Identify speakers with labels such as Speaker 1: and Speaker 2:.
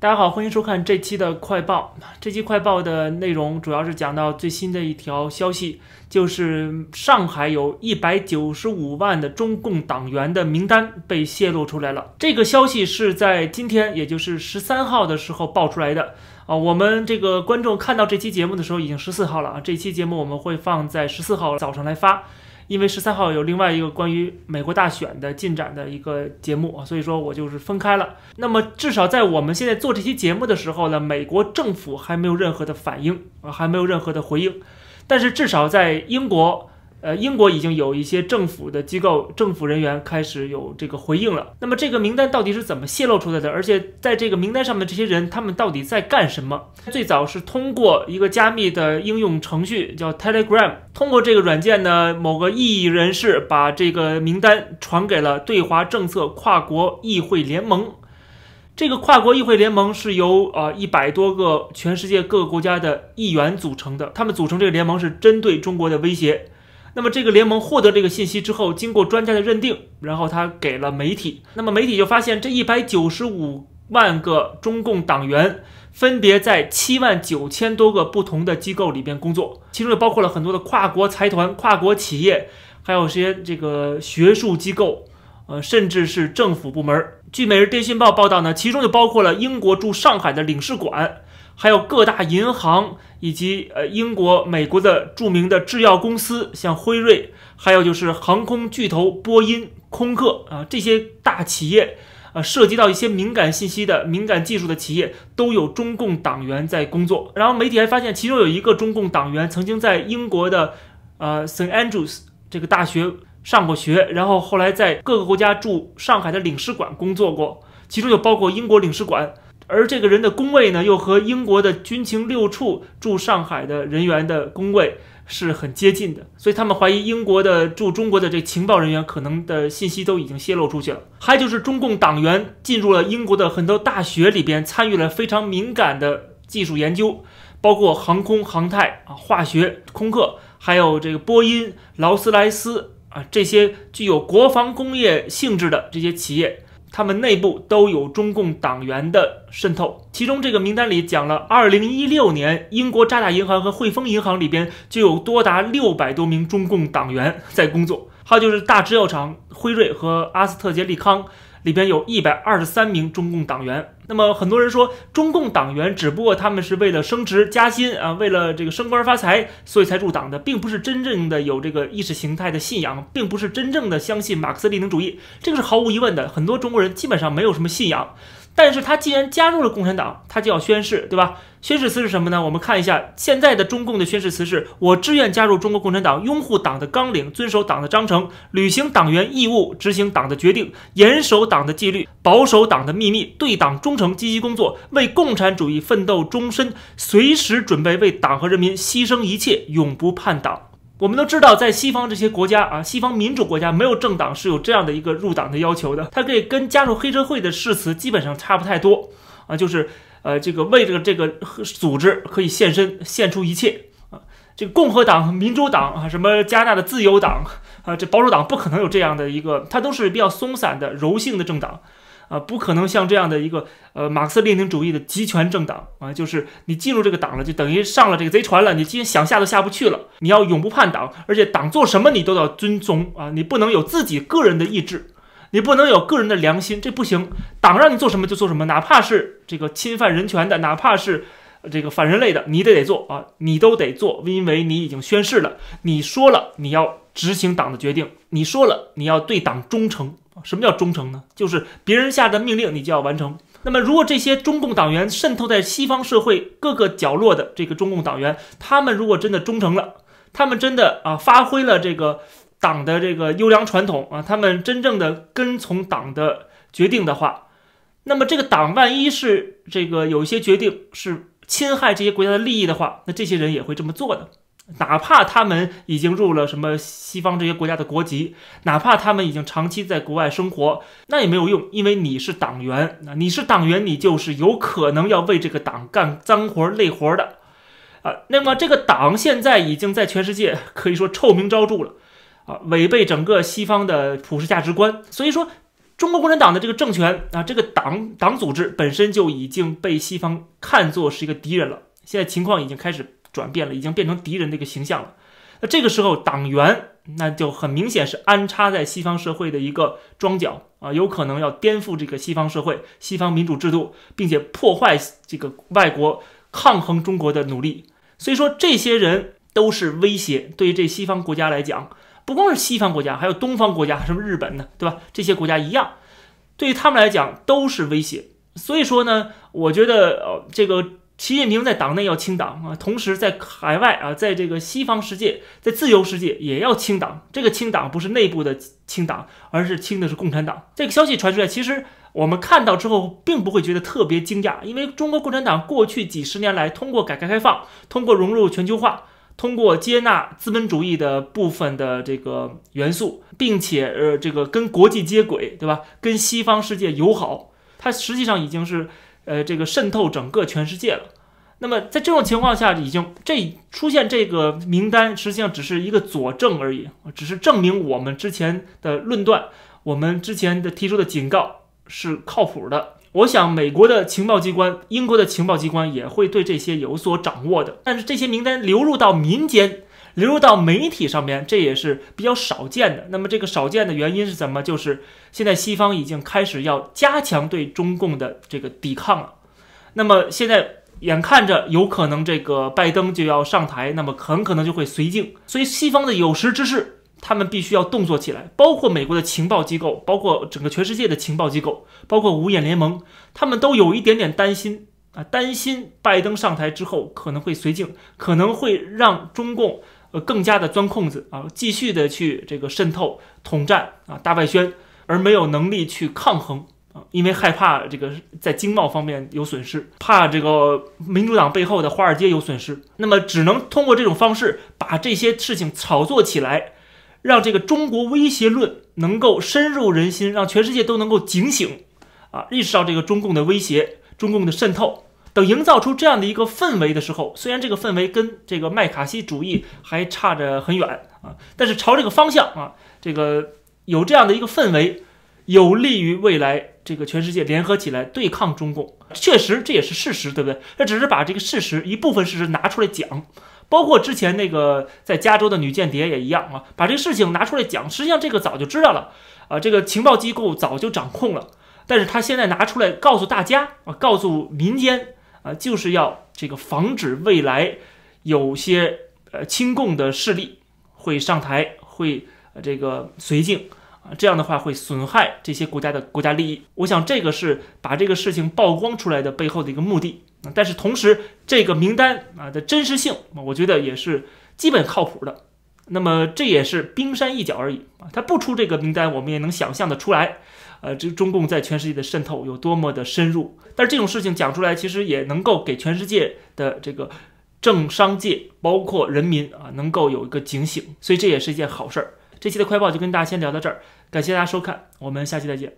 Speaker 1: 大家好，欢迎收看这期的快报。这期快报的内容主要是讲到最新的一条消息，就是上海有一百九十五万的中共党员的名单被泄露出来了。这个消息是在今天，也就是十三号的时候爆出来的啊。我们这个观众看到这期节目的时候已经十四号了啊。这期节目我们会放在十四号早上来发。因为十三号有另外一个关于美国大选的进展的一个节目啊，所以说我就是分开了。那么至少在我们现在做这期节目的时候呢，美国政府还没有任何的反应啊，还没有任何的回应。但是至少在英国。呃，英国已经有一些政府的机构、政府人员开始有这个回应了。那么，这个名单到底是怎么泄露出来的？而且，在这个名单上面，这些人他们到底在干什么？最早是通过一个加密的应用程序，叫 Telegram，通过这个软件呢，某个异议人士把这个名单传给了对华政策跨国议会联盟。这个跨国议会联盟是由呃一百多个全世界各个国家的议员组成的，他们组成这个联盟是针对中国的威胁。那么这个联盟获得这个信息之后，经过专家的认定，然后他给了媒体。那么媒体就发现，这一百九十五万个中共党员分别在七万九千多个不同的机构里边工作，其中就包括了很多的跨国财团、跨国企业，还有些这个学术机构，呃，甚至是政府部门。据《每日电讯报》报道呢，其中就包括了英国驻上海的领事馆。还有各大银行以及呃英国、美国的著名的制药公司，像辉瑞，还有就是航空巨头波音、空客啊，这些大企业啊，涉及到一些敏感信息的、敏感技术的企业，都有中共党员在工作。然后媒体还发现，其中有一个中共党员曾经在英国的呃 St Andrews 这个大学上过学，然后后来在各个国家驻上海的领事馆工作过，其中就包括英国领事馆。而这个人的工位呢，又和英国的军情六处驻上海的人员的工位是很接近的，所以他们怀疑英国的驻中国的这情报人员可能的信息都已经泄露出去了。还就是中共党员进入了英国的很多大学里边，参与了非常敏感的技术研究，包括航空航天啊、化学、空客，还有这个波音、劳斯莱斯啊这些具有国防工业性质的这些企业。他们内部都有中共党员的渗透，其中这个名单里讲了，二零一六年英国渣打银行和汇丰银行里边就有多达六百多名中共党员在工作，还有就是大制药厂辉瑞和阿斯特杰利康。里边有一百二十三名中共党员。那么很多人说，中共党员只不过他们是为了升职加薪啊，为了这个升官发财，所以才入党的，并不是真正的有这个意识形态的信仰，并不是真正的相信马克思列宁主义。这个是毫无疑问的。很多中国人基本上没有什么信仰。但是他既然加入了共产党，他就要宣誓，对吧？宣誓词是什么呢？我们看一下现在的中共的宣誓词是：我志愿加入中国共产党，拥护党的纲领，遵守党的章程，履行党员义务，执行党的决定，严守党的纪律，保守党的秘密，对党忠诚，积极工作，为共产主义奋斗终身，随时准备为党和人民牺牲一切，永不叛党。我们都知道，在西方这些国家啊，西方民主国家没有政党是有这样的一个入党的要求的。它可以跟加入黑社会的誓词基本上差不太多啊，就是呃，这个为这个这个组织可以献身、献出一切啊。这个共和党、民主党啊，什么加拿的自由党啊，这保守党不可能有这样的一个，它都是比较松散的、柔性的政党。啊，不可能像这样的一个呃，马克思列宁主义的集权政党啊，就是你进入这个党了，就等于上了这个贼船了，你今天想下都下不去了。你要永不叛党，而且党做什么你都要遵从啊，你不能有自己个人的意志，你不能有个人的良心，这不行。党让你做什么就做什么，哪怕是这个侵犯人权的，哪怕是这个反人类的，你得得做啊，你都得做，因为你已经宣誓了，你说了你要执行党的决定，你说了你要对党忠诚。什么叫忠诚呢？就是别人下的命令，你就要完成。那么，如果这些中共党员渗透在西方社会各个角落的这个中共党员，他们如果真的忠诚了，他们真的啊，发挥了这个党的这个优良传统啊，他们真正的跟从党的决定的话，那么这个党万一是这个有一些决定是侵害这些国家的利益的话，那这些人也会这么做的。哪怕他们已经入了什么西方这些国家的国籍，哪怕他们已经长期在国外生活，那也没有用，因为你是党员，啊，你是党员，你就是有可能要为这个党干脏活累活的，啊，那么这个党现在已经在全世界可以说臭名昭著了，啊，违背整个西方的普世价值观，所以说中国共产党的这个政权啊，这个党党组织本身就已经被西方看作是一个敌人了，现在情况已经开始。转变了，已经变成敌人的一个形象了。那这个时候，党员那就很明显是安插在西方社会的一个庄脚啊，有可能要颠覆这个西方社会、西方民主制度，并且破坏这个外国抗衡中国的努力。所以说，这些人都是威胁。对于这西方国家来讲，不光是西方国家，还有东方国家，什么日本呢，对吧？这些国家一样，对于他们来讲都是威胁。所以说呢，我觉得呃，这个。习近平在党内要清党啊，同时在海外啊，在这个西方世界，在自由世界也要清党。这个清党不是内部的清党，而是清的是共产党。这个消息传出来，其实我们看到之后，并不会觉得特别惊讶，因为中国共产党过去几十年来，通过改革开放，通过融入全球化，通过接纳资本主义的部分的这个元素，并且呃，这个跟国际接轨，对吧？跟西方世界友好，它实际上已经是。呃，这个渗透整个全世界了。那么，在这种情况下，已经这出现这个名单，实际上只是一个佐证而已，只是证明我们之前的论断，我们之前的提出的警告是靠谱的。我想，美国的情报机关、英国的情报机关也会对这些有所掌握的。但是，这些名单流入到民间。流入到媒体上面，这也是比较少见的。那么这个少见的原因是什么？就是现在西方已经开始要加强对中共的这个抵抗了。那么现在眼看着有可能这个拜登就要上台，那么很可能就会随靖。所以西方的有识之士，他们必须要动作起来，包括美国的情报机构，包括整个全世界的情报机构，包括五眼联盟，他们都有一点点担心啊，担心拜登上台之后可能会随靖，可能会让中共。呃，更加的钻空子啊，继续的去这个渗透统战啊，大外宣，而没有能力去抗衡啊，因为害怕这个在经贸方面有损失，怕这个民主党背后的华尔街有损失，那么只能通过这种方式把这些事情炒作起来，让这个中国威胁论能够深入人心，让全世界都能够警醒啊，意识到这个中共的威胁，中共的渗透。等营造出这样的一个氛围的时候，虽然这个氛围跟这个麦卡锡主义还差着很远啊，但是朝这个方向啊，这个有这样的一个氛围，有利于未来这个全世界联合起来对抗中共，确实这也是事实，对不对？他只是把这个事实一部分事实拿出来讲，包括之前那个在加州的女间谍也一样啊，把这个事情拿出来讲，实际上这个早就知道了啊，这个情报机构早就掌控了，但是他现在拿出来告诉大家啊，告诉民间。啊，就是要这个防止未来有些呃亲共的势力会上台，会这个绥靖啊，这样的话会损害这些国家的国家利益。我想这个是把这个事情曝光出来的背后的一个目的。但是同时，这个名单啊的真实性，我觉得也是基本靠谱的。那么这也是冰山一角而已啊，他不出这个名单，我们也能想象得出来。呃，这中共在全世界的渗透有多么的深入？但是这种事情讲出来，其实也能够给全世界的这个政商界，包括人民啊，能够有一个警醒。所以这也是一件好事儿。这期的快报就跟大家先聊到这儿，感谢大家收看，我们下期再见。